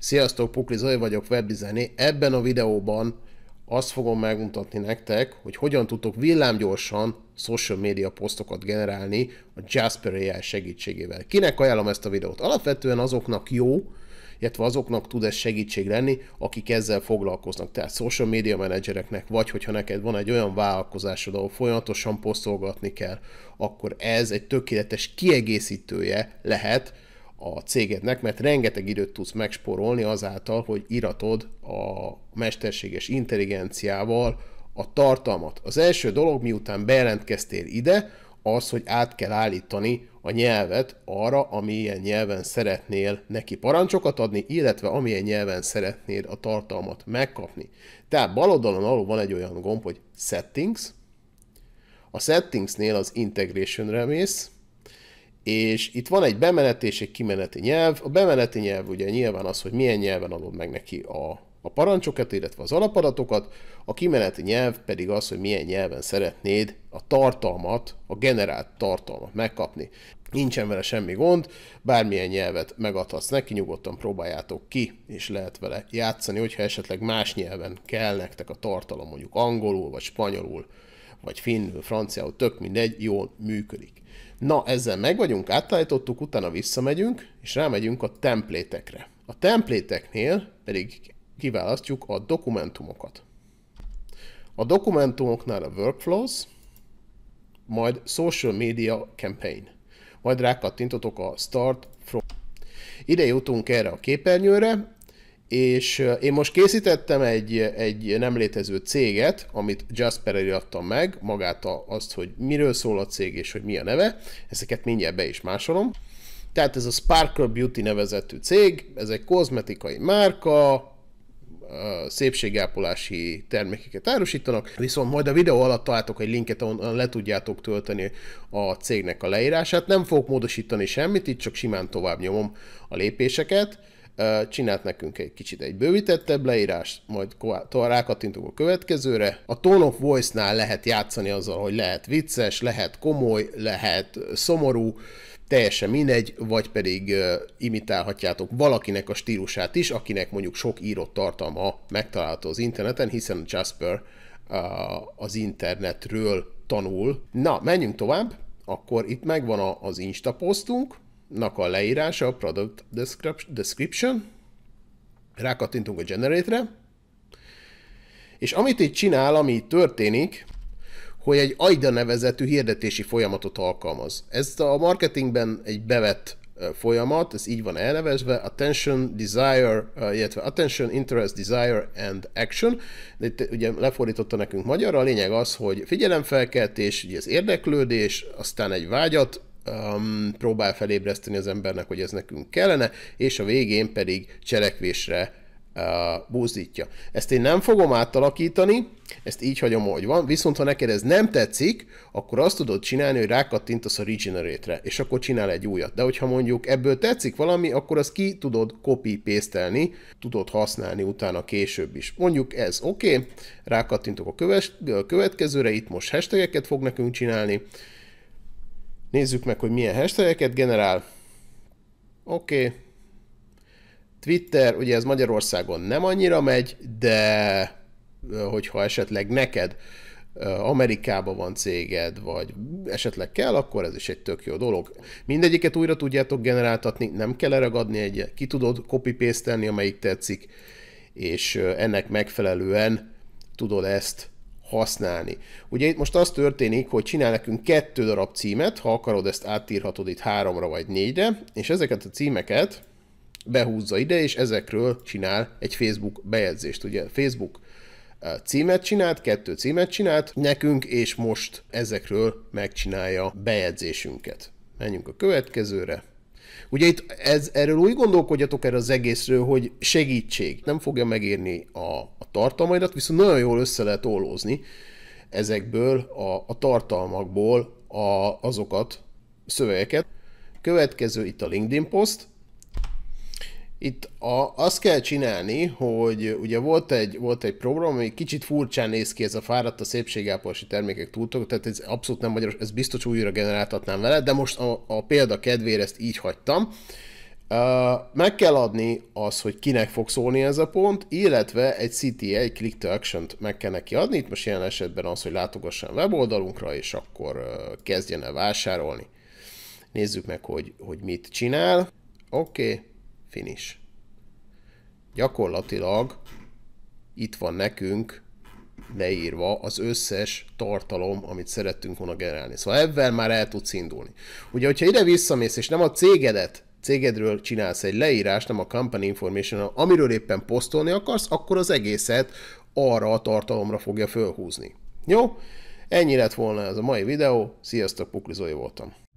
Sziasztok, Pukli Zaj vagyok, webdizeni. Ebben a videóban azt fogom megmutatni nektek, hogy hogyan tudtok villámgyorsan social media posztokat generálni a Jasper AI segítségével. Kinek ajánlom ezt a videót? Alapvetően azoknak jó, illetve azoknak tud ez segítség lenni, akik ezzel foglalkoznak, tehát social media menedzsereknek, vagy hogyha neked van egy olyan vállalkozásod, ahol folyamatosan posztolgatni kell, akkor ez egy tökéletes kiegészítője lehet a cégednek, mert rengeteg időt tudsz megsporolni azáltal, hogy iratod a mesterséges intelligenciával a tartalmat. Az első dolog, miután bejelentkeztél ide, az, hogy át kell állítani a nyelvet arra, amilyen nyelven szeretnél neki parancsokat adni, illetve amilyen nyelven szeretnéd a tartalmat megkapni. Tehát bal oldalon alul van egy olyan gomb, hogy Settings. A Settingsnél az Integration-re mész, és itt van egy bemeneti és egy kimeneti nyelv. A bemeneti nyelv ugye nyilván az, hogy milyen nyelven adod meg neki a, a parancsokat, illetve az alapadatokat, a kimeneti nyelv pedig az, hogy milyen nyelven szeretnéd a tartalmat, a generált tartalmat megkapni. Nincsen vele semmi gond, bármilyen nyelvet megadhatsz neki, nyugodtan próbáljátok ki, és lehet vele játszani, hogyha esetleg más nyelven kell nektek a tartalom, mondjuk angolul vagy spanyolul, vagy finnül, franciául, tök mindegy, jól működik. Na, ezzel meg vagyunk, átállítottuk, utána visszamegyünk, és rámegyünk a templétekre. A templéteknél pedig kiválasztjuk a dokumentumokat. A dokumentumoknál a workflows, majd social media campaign. Majd rákattintotok a start from. Ide jutunk erre a képernyőre, és én most készítettem egy, egy nem létező céget, amit Jasper adtam meg, magát a, azt, hogy miről szól a cég és hogy mi a neve, ezeket mindjárt be is másolom. Tehát ez a Sparkle Beauty nevezetű cég, ez egy kozmetikai márka, szépségápolási termékeket árusítanak, viszont majd a videó alatt találtok egy linket, ahol le tudjátok tölteni a cégnek a leírását. Nem fogok módosítani semmit, itt csak simán tovább nyomom a lépéseket csinált nekünk egy kicsit egy bővítettebb leírás, majd rákattintunk a következőre. A Tone of Voice-nál lehet játszani azzal, hogy lehet vicces, lehet komoly, lehet szomorú, teljesen mindegy, vagy pedig imitálhatjátok valakinek a stílusát is, akinek mondjuk sok írott tartalma megtalálható az interneten, hiszen Jasper az internetről tanul. Na, menjünk tovább, akkor itt megvan az Insta posztunk, nak a leírása, a Product Description, rákattintunk a Generate-re, és amit itt csinál, ami itt történik, hogy egy AIDA nevezetű hirdetési folyamatot alkalmaz. Ez a marketingben egy bevett folyamat, ez így van elnevezve, Attention, Desire, illetve Attention, Interest, Desire and Action, de itt ugye lefordította nekünk magyarra, a lényeg az, hogy figyelemfelkeltés, ugye az érdeklődés, aztán egy vágyat um, próbál felébreszteni az embernek, hogy ez nekünk kellene, és a végén pedig cselekvésre uh, búzítja. Ezt én nem fogom átalakítani, ezt így hagyom, hogy van, viszont ha neked ez nem tetszik, akkor azt tudod csinálni, hogy rákattintasz a regenerate és akkor csinál egy újat. De hogyha mondjuk ebből tetszik valami, akkor azt ki tudod copy paste tudod használni utána később is. Mondjuk ez oké, okay, rákattintok a, köves, a következőre, itt most hashtageket fog nekünk csinálni, Nézzük meg, hogy milyen hashtageket generál. Oké. Okay. Twitter, ugye ez Magyarországon nem annyira megy, de hogyha esetleg neked Amerikában van céged, vagy esetleg kell, akkor ez is egy tök jó dolog. Mindegyiket újra tudjátok generáltatni, nem kell eragadni egy, ki tudod copy paste amelyik tetszik, és ennek megfelelően tudod ezt használni. Ugye itt most az történik, hogy csinál nekünk kettő darab címet, ha akarod, ezt átírhatod itt háromra vagy négyre, és ezeket a címeket behúzza ide, és ezekről csinál egy Facebook bejegyzést. Ugye Facebook eh, címet csinált, kettő címet csinált nekünk, és most ezekről megcsinálja bejegyzésünket. Menjünk a következőre. Ugye itt ez, erről úgy gondolkodjatok erre az egészről, hogy segítség nem fogja megírni a, a tartalmaidat, viszont nagyon jól össze lehet ólózni ezekből a, a tartalmakból a, azokat, szövegeket. Következő itt a LinkedIn post itt a, azt kell csinálni, hogy ugye volt egy, volt egy program, ami kicsit furcsán néz ki ez a fáradt a szépségápolási termékek túltok, tehát ez abszolút nem magyaros, ez biztos újra generáltatnám vele, de most a, a példa kedvére ezt így hagytam. Uh, meg kell adni az, hogy kinek fog szólni ez a pont, illetve egy CTA, egy click to action meg kell neki adni, itt most ilyen esetben az, hogy látogasson weboldalunkra, és akkor uh, kezdjen el vásárolni. Nézzük meg, hogy, hogy mit csinál. Oké, okay finish. Gyakorlatilag itt van nekünk leírva az összes tartalom, amit szerettünk volna generálni. Szóval ebben már el tudsz indulni. Ugye, hogyha ide visszamész, és nem a cégedet, cégedről csinálsz egy leírást, nem a company information amiről éppen posztolni akarsz, akkor az egészet arra a tartalomra fogja fölhúzni. Jó? Ennyi lett volna ez a mai videó. Sziasztok, Puklizói voltam.